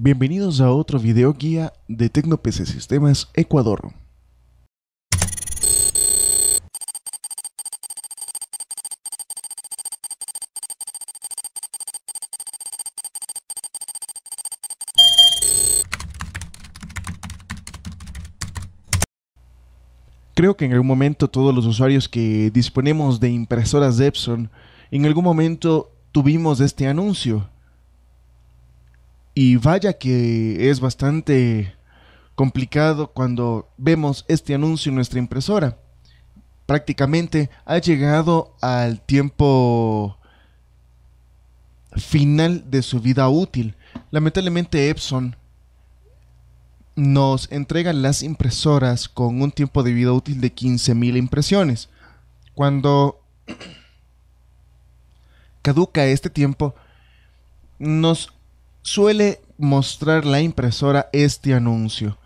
Bienvenidos a otro video guía de PC Sistemas Ecuador. Creo que en algún momento todos los usuarios que disponemos de impresoras Epson, en algún momento tuvimos este anuncio y vaya que es bastante complicado cuando vemos este anuncio en nuestra impresora. Prácticamente ha llegado al tiempo final de su vida útil. Lamentablemente Epson nos entrega las impresoras con un tiempo de vida útil de 15.000 impresiones. Cuando caduca este tiempo, nos suele mostrar la impresora este anuncio.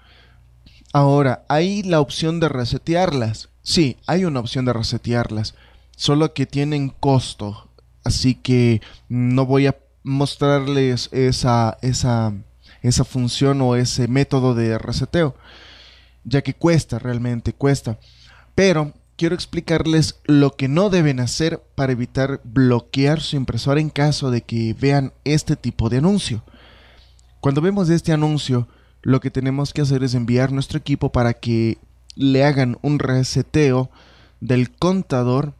Ahora, ¿hay la opción de resetearlas? Sí, hay una opción de resetearlas, solo que tienen costo, así que no voy a mostrarles esa, esa, esa función o ese método de reseteo, ya que cuesta realmente, cuesta. Pero quiero explicarles lo que no deben hacer para evitar bloquear su impresora en caso de que vean este tipo de anuncio. Cuando vemos este anuncio, lo que tenemos que hacer es enviar nuestro equipo para que le hagan un reseteo del contador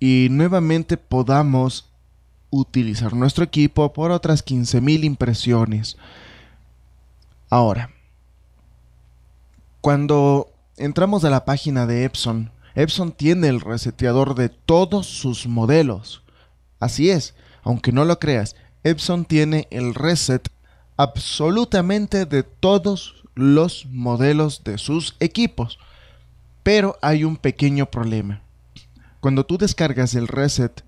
y nuevamente podamos utilizar nuestro equipo por otras 15.000 impresiones. Ahora, cuando entramos a la página de Epson, Epson tiene el reseteador de todos sus modelos. Así es, aunque no lo creas, Epson tiene el reset absolutamente de todos los modelos de sus equipos. Pero hay un pequeño problema. Cuando tú descargas el reset,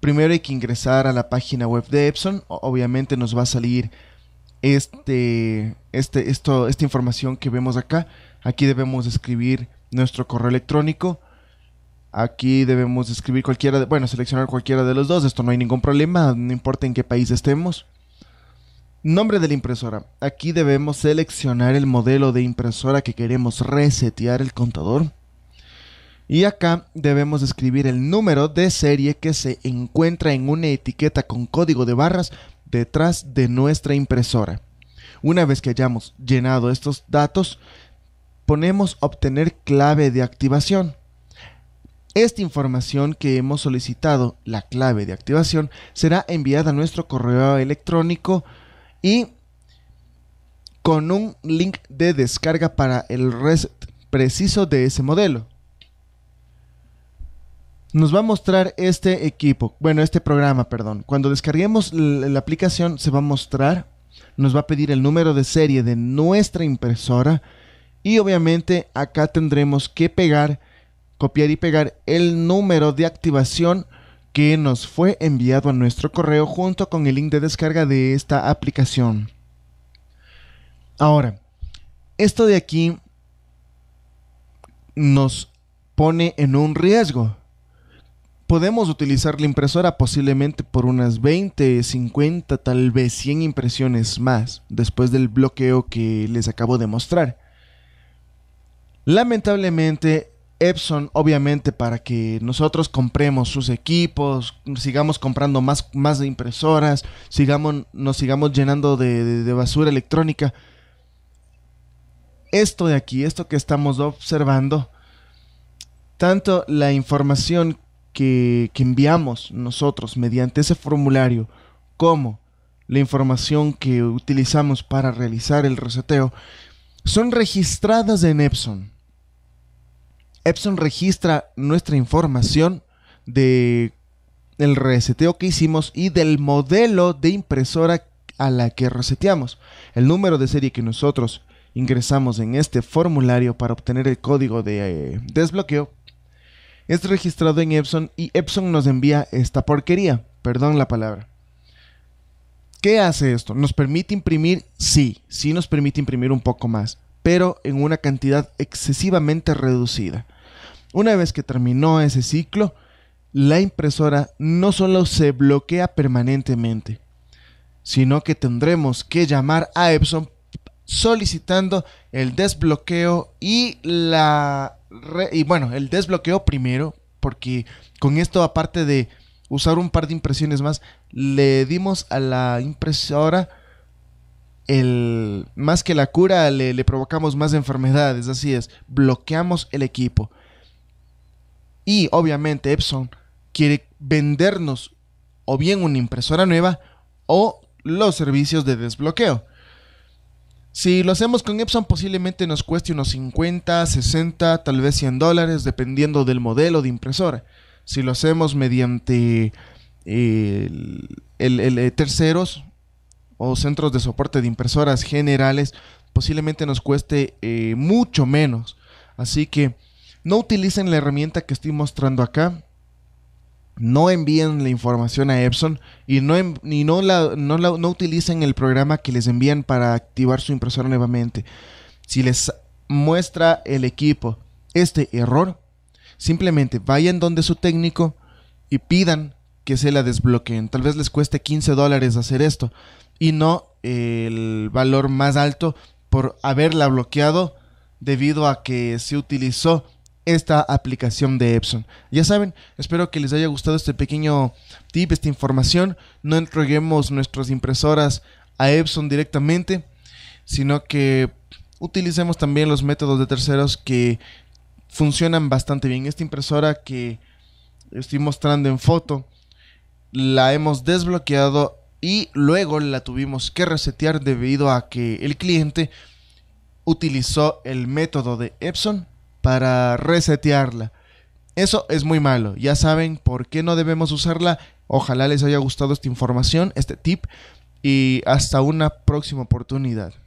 primero hay que ingresar a la página web de Epson. Obviamente nos va a salir este, este, esto, esta información que vemos acá. Aquí debemos escribir nuestro correo electrónico. Aquí debemos escribir cualquiera, de, bueno, seleccionar cualquiera de los dos, esto no hay ningún problema, no importa en qué país estemos. Nombre de la impresora. Aquí debemos seleccionar el modelo de impresora que queremos resetear el contador. Y acá debemos escribir el número de serie que se encuentra en una etiqueta con código de barras detrás de nuestra impresora. Una vez que hayamos llenado estos datos, ponemos obtener clave de activación. Esta información que hemos solicitado, la clave de activación, será enviada a nuestro correo electrónico y con un link de descarga para el reset preciso de ese modelo. Nos va a mostrar este equipo, bueno, este programa, perdón. Cuando descarguemos la aplicación se va a mostrar, nos va a pedir el número de serie de nuestra impresora, y obviamente acá tendremos que pegar, copiar y pegar el número de activación que nos fue enviado a nuestro correo junto con el link de descarga de esta aplicación. Ahora, esto de aquí nos pone en un riesgo. Podemos utilizar la impresora posiblemente por unas 20, 50, tal vez 100 impresiones más después del bloqueo que les acabo de mostrar. Lamentablemente, Epson, obviamente, para que nosotros compremos sus equipos, sigamos comprando más, más impresoras, sigamos, nos sigamos llenando de, basura electrónica. Esto de aquí, esto que estamos observando, tanto la información que, que, enviamos nosotros mediante ese formulario como la información que utilizamos para realizar el reseteo son registradas en Epson. Epson registra nuestra información de el reseteo que hicimos y del modelo de impresora a la que reseteamos. El número de serie que nosotros ingresamos en este formulario para obtener el código de eh, desbloqueo es registrado en Epson y Epson nos envía esta porquería, perdón la palabra. ¿Qué hace esto? ¿Nos permite imprimir? Sí, sí nos permite imprimir un poco más, pero en una cantidad excesivamente reducida. Una vez que terminó ese ciclo, la impresora no solo se bloquea permanentemente, sino que tendremos que llamar a Epson solicitando el desbloqueo y la y bueno, el desbloqueo primero porque con esto aparte de usar un par de impresiones más le dimos a la impresora el más que la cura le provocamos más enfermedades, así es, bloqueamos el equipo. Y obviamente Epson quiere vendernos o bien una impresora nueva o los servicios de desbloqueo. Si lo hacemos con Epson posiblemente nos cueste unos 50, 60, tal vez 100 dólares dependiendo del modelo de impresora. Si lo hacemos mediante eh, eh, terceros o centros de soporte de impresoras generales, posiblemente nos cueste eh, mucho menos. Así que no utilicen la herramienta que estoy mostrando acá. No envíen la información a Epson y no, no, la, no, utilicen el programa que les envían para activar su impresora nuevamente. Si les muestra el equipo este error, simplemente vayan donde su técnico y pidan que se la desbloqueen. Tal vez les cueste 15 dólares hacer esto y no eh, el valor más alto por haberla bloqueado debido a que se utilizó esta aplicación de Epson. Ya saben, espero que les haya gustado este pequeño tip, esta información. No entreguemos nuestras impresoras a Epson directamente, sino que utilicemos también los métodos de terceros que funcionan bastante bien. Esta impresora que estoy mostrando en foto, la hemos desbloqueado y luego la tuvimos que resetear debido a que el cliente utilizó el método de Epson para resetearla. Eso es muy malo. Ya saben por qué no debemos usarla. Ojalá les haya gustado esta información, este tip. Y hasta una próxima oportunidad.